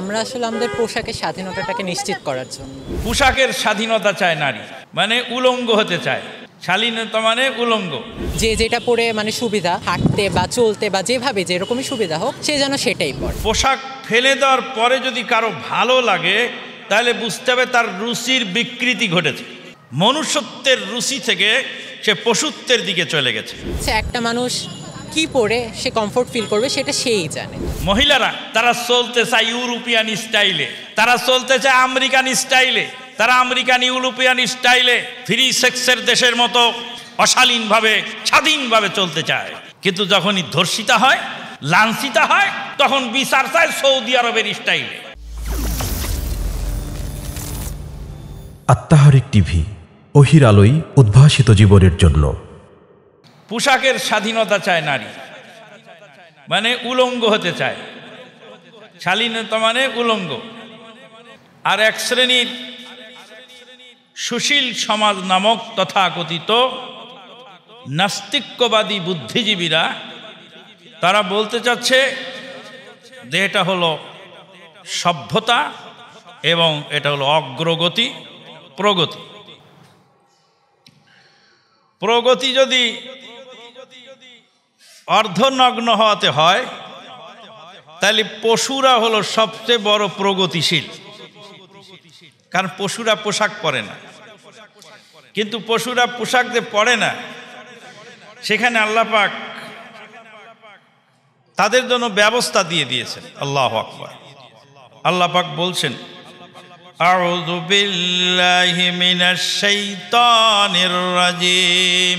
আমরা আসলে আমাদের পোশাকের স্বাধীনতাটাকে নিশ্চিত করার জন্য পোশাকের স্বাধীনতা চায় নারী মানে উলঙ্গ হতে চায় শালীনতা মানে উলঙ্গ যে যেটা পরে মানে সুবিধা হাঁটতে বা চলতে বা যেভাবে যেরকমই সুবিধা হোক সে যেন সেটাই পরে পোশাক ফেলে দেওয়ার পরে যদি কারো ভালো লাগে তাহলে বুঝতে হবে তার রুচির বিকৃতি ঘটেছে মনুষ্যত্বের রুচি থেকে সে পশুত্বের দিকে চলে গেছে একটা মানুষ কি পরে সে কমফোর্ট ফিল করবে সেটা সেই জানে মহিলারা তারা চলতে চায় ইউরোপিয়ান স্টাইলে তারা চলতে চায় আমেরিকান স্টাইলে তারা আমেরিকান ইউরোপিয়ান স্টাইলে ফ্রি সেক্সের দেশের মতো অশালীনভাবে স্বাধীনভাবে চলতে চায় কিন্তু যখনই ধর্ষিতা হয় লাঞ্ছিতা হয় তখন বিচার চায় সৌদি আরবের স্টাইলে আত্মাহারিক টিভি অহির আলোয় উদ্ভাসিত জীবনের জন্য পোশাকের স্বাধীনতা চায় নারী মানে উলঙ্গ হতে চায় শালীনতা মানে উলঙ্গ আর এক শ্রেণীর সুশীল সমাজ নামক তথাকথিত নাস্তিক্যবাদী বুদ্ধিজীবীরা তারা বলতে চাচ্ছে যে এটা হলো সভ্যতা এবং এটা হলো অগ্রগতি প্রগতি প্রগতি যদি অর্ধনগ্ন হওয়াতে হয় তাহলে পশুরা হলো সবচেয়ে বড় প্রগতিশীল কারণ পশুরা পোশাক পরে না কিন্তু পশুরা পোশাক যে পরে না সেখানে আল্লাহ পাক তাদের জন্য ব্যবস্থা দিয়ে দিয়েছেন আল্লাহ আকবর আল্লাহ পাক বলছেন আউযু বিল্লাহি মিনাশ শাইতানির রাজিম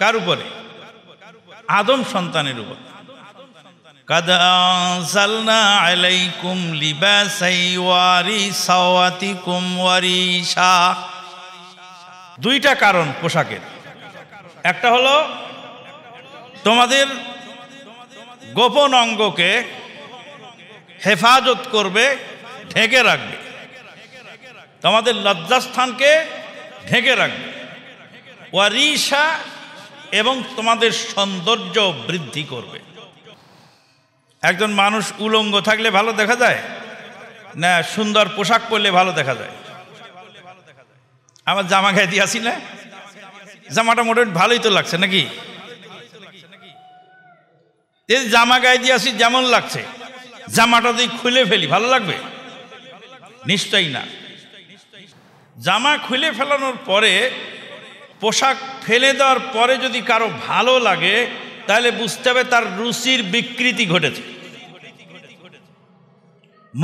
কার উপরে আদম সন্তানের উপর দুইটা কারণ পোশাকের একটা হলো তোমাদের গোপন অঙ্গকে হেফাজত করবে ঢেকে রাখবে তোমাদের লজ্জাস্থানকে ঢেকে রাখবে ওয়ারিসা এবং তোমাদের সৌন্দর্য বৃদ্ধি করবে একজন মানুষ উলঙ্গ থাকলে ভালো দেখা যায় না সুন্দর পোশাক পরলে ভালো দেখা যায় আমার জামা খাই দিয়েছি না জামাটা মোটামুটি ভালোই তো লাগছে নাকি এই জামা গায়ে দিয়েছি যেমন লাগছে জামাটা যদি খুলে ফেলি ভালো লাগবে নিশ্চয়ই না জামা খুলে ফেলানোর পরে পোশাক ফেলে দেওয়ার পরে যদি কারো ভালো লাগে তাহলে বুঝতে হবে তার রুচির বিকৃতি ঘটেছে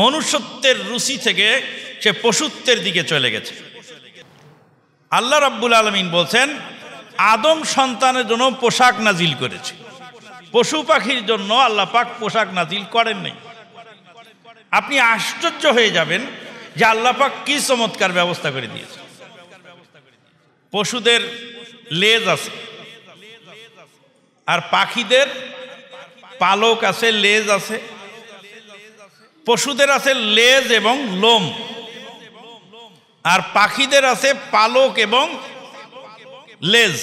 মনুষ্যত্বের রুচি থেকে সে পশুত্বের দিকে চলে গেছে আল্লাহ রাব্বুল আলমিন বলছেন আদম সন্তানের জন্য পোশাক নাজিল করেছে পশু পাখির জন্য আল্লাহ পাক পোশাক নাজিল করেন নাই আপনি আশ্চর্য হয়ে যাবেন যে আল্লাহ পাক কি চমৎকার ব্যবস্থা করে দিয়েছে পশুদের লেজ আছে আর পাখিদের পালক আছে লেজ আছে পশুদের আছে লেজ এবং লোম আর পাখিদের আছে পালক এবং লেজ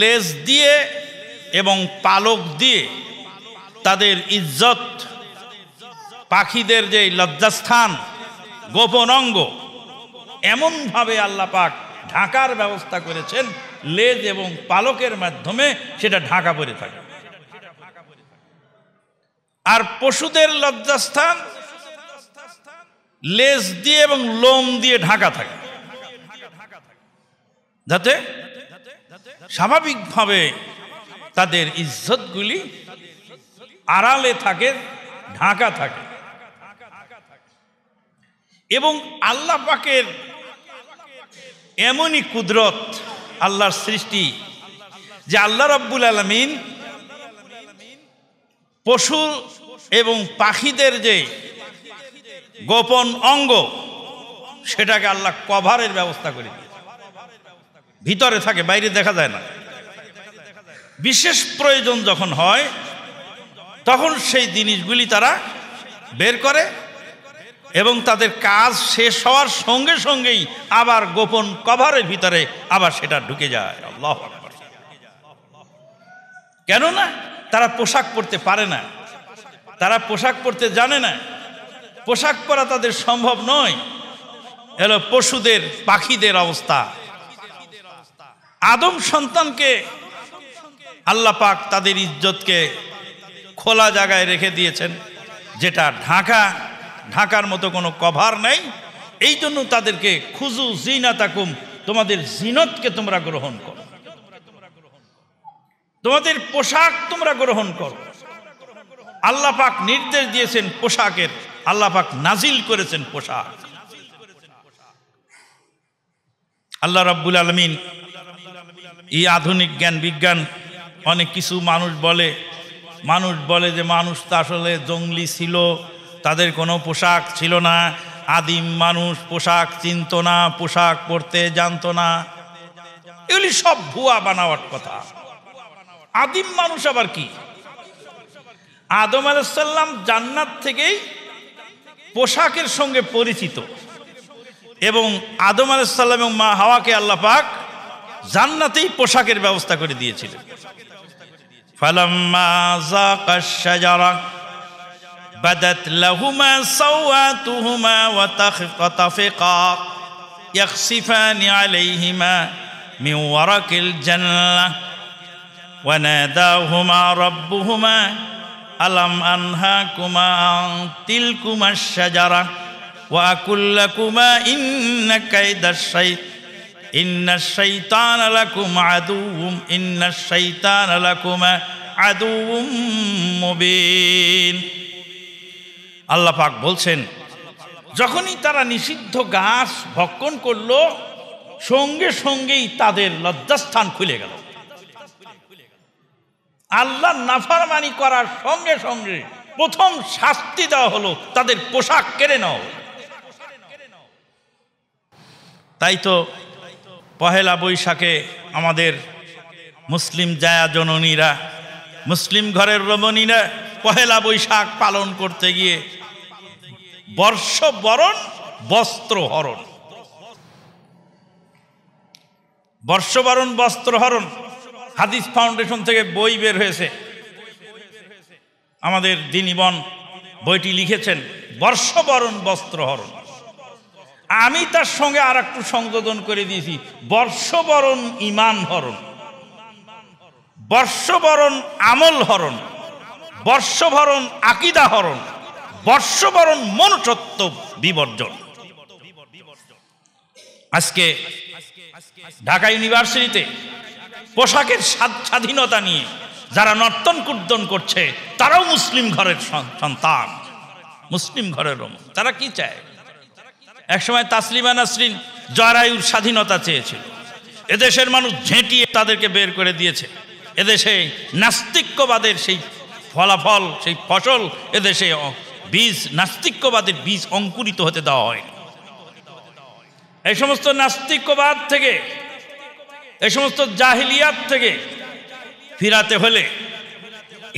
লেজ দিয়ে এবং পালক দিয়ে তাদের ইজ্জত পাখিদের যে লজ্জাস্থান গোপন অঙ্গ এমনভাবে আল্লাপাক ঢাকার ব্যবস্থা করেছেন লেজ এবং পালকের মাধ্যমে সেটা ঢাকা পড়ে থাকে আর পশুদের লজ্জাস্থান লেজ দিয়ে এবং লোম দিয়ে ঢাকা থাকে যাতে স্বাভাবিকভাবে তাদের ইজ্জতগুলি আড়ালে থাকে ঢাকা থাকে এবং আল্লাহ পাকের এমনই কুদরত আল্লাহর সৃষ্টি যে আল্লাহ রব্বুল আলমিন পশু এবং পাখিদের যে গোপন অঙ্গ সেটাকে আল্লাহ কভারের ব্যবস্থা করে ভিতরে থাকে বাইরে দেখা যায় না বিশেষ প্রয়োজন যখন হয় তখন সেই জিনিসগুলি তারা বের করে এবং তাদের কাজ শেষ হওয়ার সঙ্গে সঙ্গেই আবার গোপন কভারের ভিতরে আবার সেটা ঢুকে যায় আল্লাহ কেননা তারা পোশাক পরতে পারে না তারা পোশাক পরতে জানে না পোশাক পরা তাদের সম্ভব নয় হলো পশুদের পাখিদের অবস্থা আদম সন্তানকে আল্লাহ পাক তাদের ইজ্জতকে খোলা জায়গায় রেখে দিয়েছেন যেটা ঢাকা ঢাকার মতো কোনো কভার নেই এই জন্য তাদেরকে খুজু জিনা তাকুম তোমাদের জিনতকে তোমরা গ্রহণ করো তোমাদের পোশাক তোমরা গ্রহণ করো আল্লাহ পাক নির্দেশ দিয়েছেন পোশাকের আল্লাহ পাক নাজিল করেছেন পোশাক আল্লাহ রাব্বুল আলমিন এই আধুনিক জ্ঞান বিজ্ঞান অনেক কিছু মানুষ বলে মানুষ বলে যে মানুষ তো আসলে জঙ্গলি ছিল তাদের কোনো পোশাক ছিল না আদিম মানুষ পোশাক চিনত না পোশাক পরতে জানত না এগুলি সব ভুয়া বানাওয়ার কথা আদিম মানুষ আবার কি আদম আলাইসাল্লাম জান্নাত থেকেই পোশাকের সঙ্গে পরিচিত এবং আদম আলাইসাল্লাম এবং মা হাওয়াকে আল্লাহ পাক জান্নাতেই পোশাকের ব্যবস্থা করে দিয়েছিলেন ফালাম্মা بدت لهما سواتهما وتخطفقا يخصفان عليهما من ورق الجنة وناداهما ربهما ألم أنهاكما عن تلكما الشجرة وأقل لكما إن كيد الشيطان إن الشيطان لكم عدو إن الشيطان لكما عدو مبين আল্লাহ পাক বলছেন যখনই তারা নিষিদ্ধ গাছ ভক্ষণ করল সঙ্গে সঙ্গেই তাদের লজ্জাস্থান খুলে গেল আল্লাহ নাফারমানি করার সঙ্গে সঙ্গে প্রথম শাস্তি দেওয়া হলো তাদের পোশাক কেড়ে নাও তাই তো পহেলা বৈশাখে আমাদের মুসলিম জায়া জননীরা মুসলিম ঘরের রমণীরা পহেলা বৈশাখ পালন করতে গিয়ে বর্ষ বরণ বস্ত্র হরণ বর্ষবরণ বস্ত্র হরণ হাদিস ফাউন্ডেশন থেকে বই বের হয়েছে আমাদের দিনীবন বইটি লিখেছেন বর্ষবরণ বস্ত্র হরণ আমি তার সঙ্গে আর একটু সংযোজন করে দিয়েছি বর্ষবরণ ইমান হরণ বর্ষবরণ আমল হরণ বর্ষভরণ আকিদা হরণ বর্ষবরণ মনুষ্যত্ব বিবর্জন আজকে ঢাকা ইউনিভার্সিটিতে পোশাকের স্বাধীনতা নিয়ে যারা নর্তন কুর্দন করছে তারাও মুসলিম ঘরের সন্তান মুসলিম ঘরের তারা কি চায় একসময় তাসলিমা নাসরিন জরায়ুর স্বাধীনতা চেয়েছিল এদেশের মানুষ ঝেঁটিয়ে তাদেরকে বের করে দিয়েছে এদেশে নাস্তিক্যবাদের সেই ফলাফল সেই ফসল এদেশে বীজ নাস্তিক্যবাদের বীজ অঙ্কুরিত হতে দেওয়া হয় এই সমস্ত নাস্তিক্যবাদ থেকে এই সমস্ত জাহিলিয়াত থেকে ফিরাতে হলে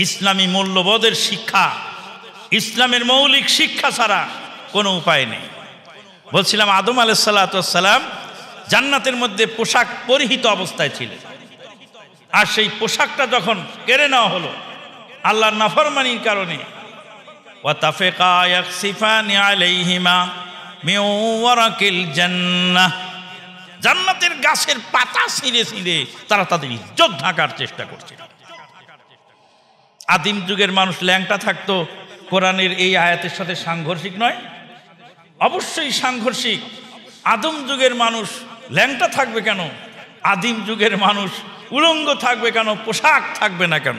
ইসলামী মূল্যবোধের শিক্ষা ইসলামের মৌলিক শিক্ষা ছাড়া কোনো উপায় নেই বলছিলাম আদম আলাইসাল্লাম জান্নাতের মধ্যে পোশাক পরিহিত অবস্থায় ছিলেন আর সেই পোশাকটা যখন কেড়ে নেওয়া হলো আল্লাহর নাফরমানির কারণে ওয়াতাফেকা ইয়াকসিফানি আলাইহিমা মিন ওয়ারাকিল জান্নাহ জান্নাতের গাছের পাতা ছিঁড়ে ছিঁড়ে তারা তাদের ইজ্জত ঢাকার চেষ্টা করছে আদিম যুগের মানুষ ল্যাংটা থাকতো কোরআনের এই আয়াতের সাথে সাংঘর্ষিক নয় অবশ্যই সাংঘর্ষিক আদম যুগের মানুষ ল্যাংটা থাকবে কেন আদিম যুগের মানুষ উলঙ্গ থাকবে কেন পোশাক থাকবে না কেন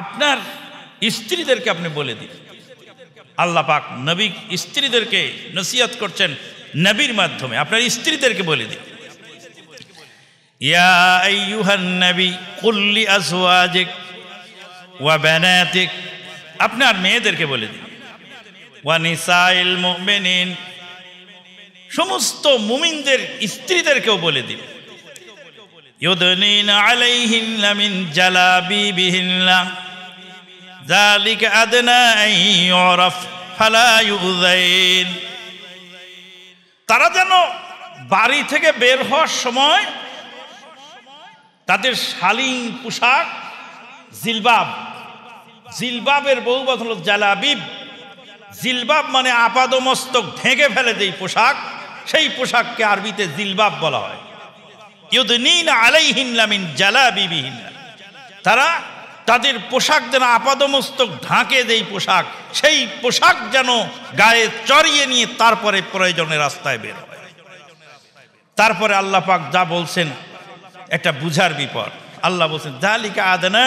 আপনার স্ত্রীদেরকে আপনি বলে দিন আল্লাহ পাক নবী স্ত্রীদেরকে নসিহত করছেন নবীর মাধ্যমে আপনার স্ত্রীদেরকে বলে দিন ইয়া আইয়ুহান নবী কুল্লি আজওয়াজিক ওয়া বানাতিক আপনার মেয়েদেরকে বলে দিন ওয়া নিসাইল মুমিনিন সমস্ত মুমিনদের স্ত্রীদেরকেও বলে দিন يدنين عليهن من جلابيبهن ذلك أدنى أن يعرف فلا يؤذين তারা যেন বাড়ি থেকে বের হওয়ার সময় তাদের শালীন পোশাক জিলবাব জিলবাবের বহু বদল জালাবিব জিলবাব মানে আপাদমস্তক ঢেকে ফেলে যেই পোশাক সেই পোশাককে আরবিতে জিলবাব বলা হয় তারা তাদের পোশাক যেন আপাদমস্তক ঢাকে দেই পোশাক সেই পোশাক যেন গায়ে চড়িয়ে নিয়ে তারপরে প্রয়োজনে রাস্তায় বের হয় তারপরে আল্লাহ পাক যা বলছেন এটা বুঝার বিপদ আল্লাহ বলছেন দালিকা আদনা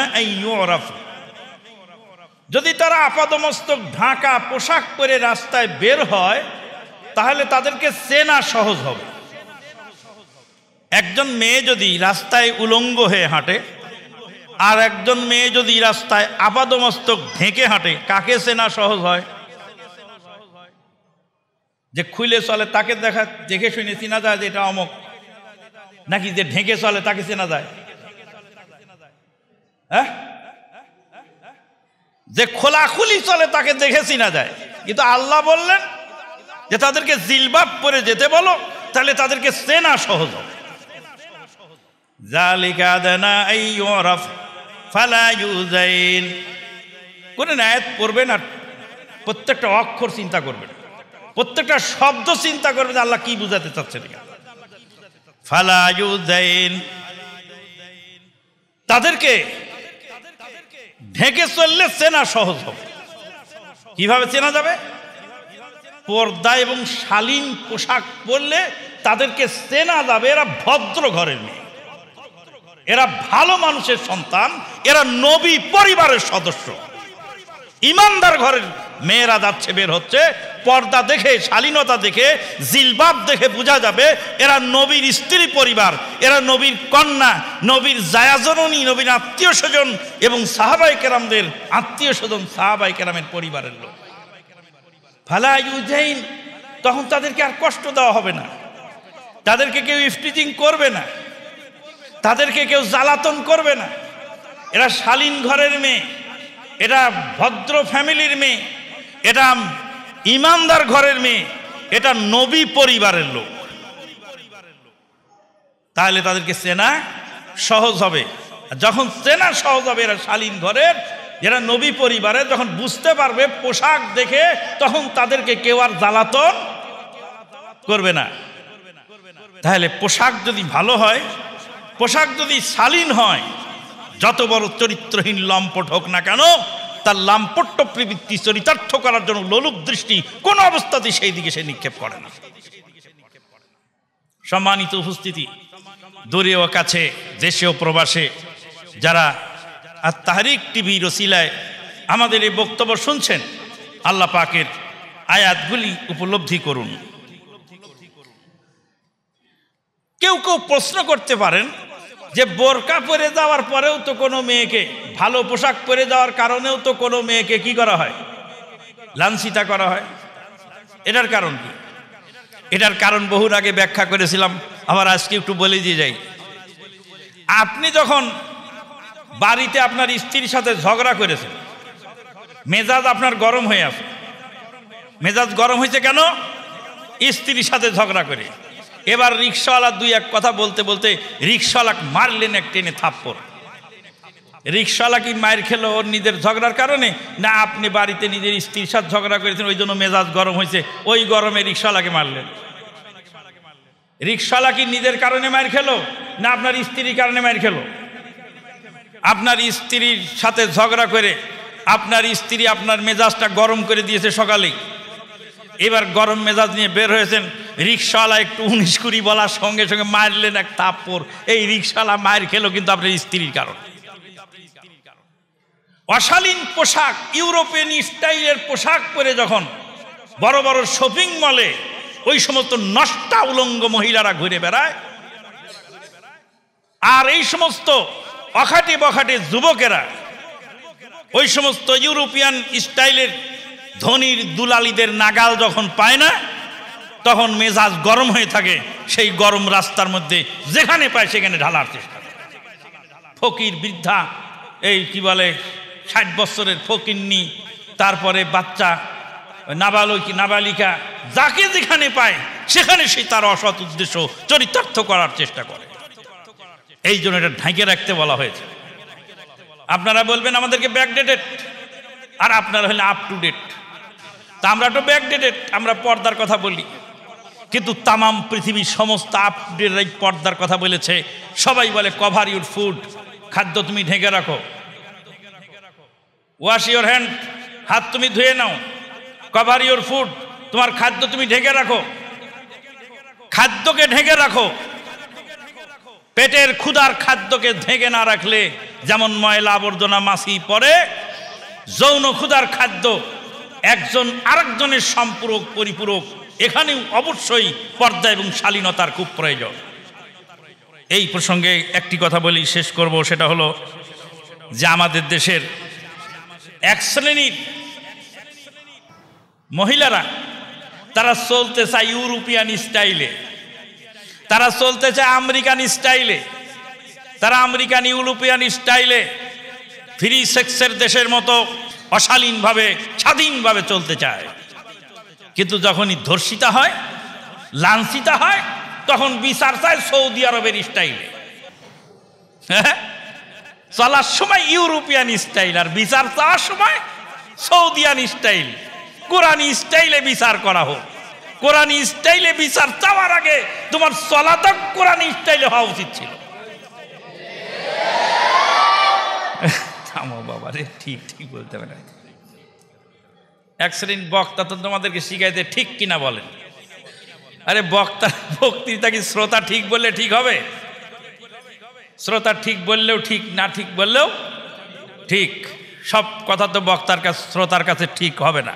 যদি তারা আপাদমস্তক ঢাকা পোশাক পরে রাস্তায় বের হয় তাহলে তাদেরকে চেনা সহজ হবে একজন মেয়ে যদি রাস্তায় উলঙ্গ হয়ে হাঁটে আর একজন মেয়ে যদি রাস্তায় আপাদমস্তক ঢেকে হাঁটে কাকে চেনা সহজ হয় যে খুলে চলে তাকে দেখা দেখে শুনে চিনা যায় যে এটা অমক নাকি যে ঢেকে চলে তাকে চেনা যায় হ্যাঁ যে খোলাখুলি চলে তাকে দেখে চিনা যায় কিন্তু আল্লাহ বললেন যে তাদেরকে জিলবাব পরে যেতে বলো তাহলে তাদেরকে চেনা সহজ হবে জালিকা দেনা এই ওরফ ফালাইন কোনো আয়াত পড়বেন না প্রত্যেকটা অক্ষর চিন্তা করবে না প্রত্যেকটা শব্দ চিন্তা করবেন আল্লাহ কি বুঝাতে চাচ্ছেন ফালাইন তাদেরকে ঢেকে চললে চেনা সহজ হবে কিভাবে চেনা যাবে পর্দা এবং শালীন পোশাক পরলে তাদেরকে চেনা যাবে এরা ভদ্র ঘরের মেয়ে এরা ভালো মানুষের সন্তান এরা নবী পরিবারের সদস্য ইমানদার ঘরের মেয়েরা যাচ্ছে বের হচ্ছে পর্দা দেখে শালীনতা দেখে জিলবাব দেখে বোঝা যাবে এরা নবীর স্ত্রী পরিবার এরা নবীর কন্যা নবীর জায়াজননী নবীর আত্মীয় স্বজন এবং সাহাবাই কেরামদের আত্মীয় স্বজন সাহাবাই কেরামের পরিবারের লোক ফালা তখন তাদেরকে আর কষ্ট দেওয়া হবে না তাদেরকে কেউ ইফটিজিং করবে না তাদেরকে কেউ জ্বালাতন করবে না এরা শালীন ঘরের মেয়ে এটা ভদ্র ফ্যামিলির মেয়ে এটা ইমানদার ঘরের মেয়ে এটা নবী পরিবারের লোক তাহলে তাদেরকে চেনা সহজ হবে যখন চেনা সহজ হবে এরা শালীন ঘরের এরা নবী পরিবারের যখন বুঝতে পারবে পোশাক দেখে তখন তাদেরকে কেউ আর জ্বালাতন করবে না তাহলে পোশাক যদি ভালো হয় পোশাক যদি শালীন হয় যত বড় চরিত্রহীন লম্পট হোক না কেন তার লাম্পট্য প্রবৃত্তি চরিতার্থ করার জন্য লোলুপ দৃষ্টি কোনো অবস্থাতেই সেই দিকে সে নিক্ষেপ করে না সম্মানিত উপস্থিতি দূরে ও কাছে দেশে ও প্রবাসে যারা আর তাহারিক টিভি রসিলায় আমাদের এই বক্তব্য শুনছেন আল্লাহ পাকের আয়াতগুলি উপলব্ধি করুন কেউ কেউ প্রশ্ন করতে পারেন যে বোরকা পরে যাওয়ার পরেও তো কোনো মেয়েকে ভালো পোশাক পরে যাওয়ার কারণেও তো কোনো মেয়েকে কি করা হয় লাঞ্ছিতা করা হয় এটার কারণ কি এটার কারণ বহুর আগে ব্যাখ্যা করেছিলাম আবার আজকে একটু বলে দিয়ে যাই আপনি যখন বাড়িতে আপনার স্ত্রীর সাথে ঝগড়া করেছেন মেজাজ আপনার গরম হয়ে আছে মেজাজ গরম হয়েছে কেন স্ত্রীর সাথে ঝগড়া করে এবার রিক্সাওয়ালা দুই এক কথা বলতে বলতে রিক্সাওয়ালা মারলেন এক টেনে থাপ্পড় রিক্সাওয়ালা কি মায়ের খেলো ওর নিজের ঝগড়ার কারণে না আপনি বাড়িতে নিজের স্ত্রীর সাথে ঝগড়া করেছেন ওই জন্য মেজাজ গরম হয়েছে ওই গরমে রিক্সাওয়ালাকে মারলেন রিক্সাওয়ালা কি নিজের কারণে মায়ের খেলো না আপনার স্ত্রীর কারণে মায়ের খেলো আপনার স্ত্রীর সাথে ঝগড়া করে আপনার স্ত্রী আপনার মেজাজটা গরম করে দিয়েছে সকালেই এবার গরম মেজাজ নিয়ে বের হয়েছেন রিক্সাওয়ালা একটু উনিশ কুড়ি বলার সঙ্গে সঙ্গে মারলেন এক তাপপর এই রিক্সাওয়ালা মায়ের খেলো কিন্তু আপনার স্ত্রীর কারণ অশালীন পোশাক ইউরোপিয়ান স্টাইলের পোশাক পরে যখন বড় বড় শপিং মলে ওই সমস্ত নষ্টা উলঙ্গ মহিলারা ঘুরে বেড়ায় আর এই সমস্ত অখাটে বখাটে যুবকেরা ওই সমস্ত ইউরোপিয়ান স্টাইলের ধনির দুলালিদের নাগাল যখন পায় না তখন মেজাজ গরম হয়ে থাকে সেই গরম রাস্তার মধ্যে যেখানে পায় সেখানে ঢালার চেষ্টা ফকির বৃদ্ধা এই কি বলে ষাট বছরের ফকিরনি তারপরে বাচ্চা নাবালকি নাবালিকা যাকে যেখানে পায় সেখানে সে তার অসৎ উদ্দেশ্য চরিতার্থ করার চেষ্টা করে এই জন্য এটা ঢাকে রাখতে বলা হয়েছে আপনারা বলবেন আমাদেরকে ব্যাকডেটেড আর আপনারা হলে আপ টু ডেট তা আমরা তো ব্যাকডেটেড আমরা পর্দার কথা বলি কিন্তু তামাম পৃথিবীর সমস্ত আপডেট পর্দার কথা বলেছে সবাই বলে কভার ইউর ফুড খাদ্য তুমি ঢেকে রাখো ওয়াশ ইউর হ্যান্ড হাত তুমি ধুয়ে নাও কভার ইউর ফুড তোমার খাদ্য তুমি ঢেকে রাখো খাদ্যকে ঢেকে রাখো পেটের ক্ষুধার খাদ্যকে ঢেকে না রাখলে যেমন ময়লা আবর্জনা মাছি পরে যৌন ক্ষুধার খাদ্য একজন আরেকজনের সম্পূরক পরিপূরক এখানেও অবশ্যই পর্দা এবং শালীনতার খুব প্রয়োজন এই প্রসঙ্গে একটি কথা বলি শেষ করব সেটা হলো যে আমাদের দেশের এক শ্রেণীর মহিলারা তারা চলতে চায় ইউরোপিয়ান স্টাইলে তারা চলতে চায় আমেরিকান স্টাইলে তারা আমেরিকান ইউরোপিয়ান স্টাইলে ফ্রি সেক্সের দেশের মতো অশালীনভাবে স্বাধীনভাবে চলতে চায় কিন্তু যখনই ধর্ষিতা হয় লাঞ্ছিতা হয় তখন বিচার চায় সৌদি আরবের স্টাইলে হ্যাঁ চলার সময় ইউরোপিয়ান স্টাইল আর বিচার চাওয়ার সময় সৌদিয়ান স্টাইল কোরআন স্টাইলে বিচার করা হোক কোরআন স্টাইলে বিচার চাওয়ার আগে তোমার চলাতক কোরআন স্টাইলে হওয়া উচিত ছিল থামো বাবা রে ঠিক ঠিক বলতে পারে এক শ্রেণীর বক্তা তো তোমাদেরকে শিখাইতে ঠিক কিনা বলেন আরে বক্তা বক্তৃতা কি শ্রোতা ঠিক বললে ঠিক হবে শ্রোতা ঠিক বললেও ঠিক না ঠিক বললেও ঠিক সব কথা তো বক্তার কাছে শ্রোতার কাছে ঠিক হবে না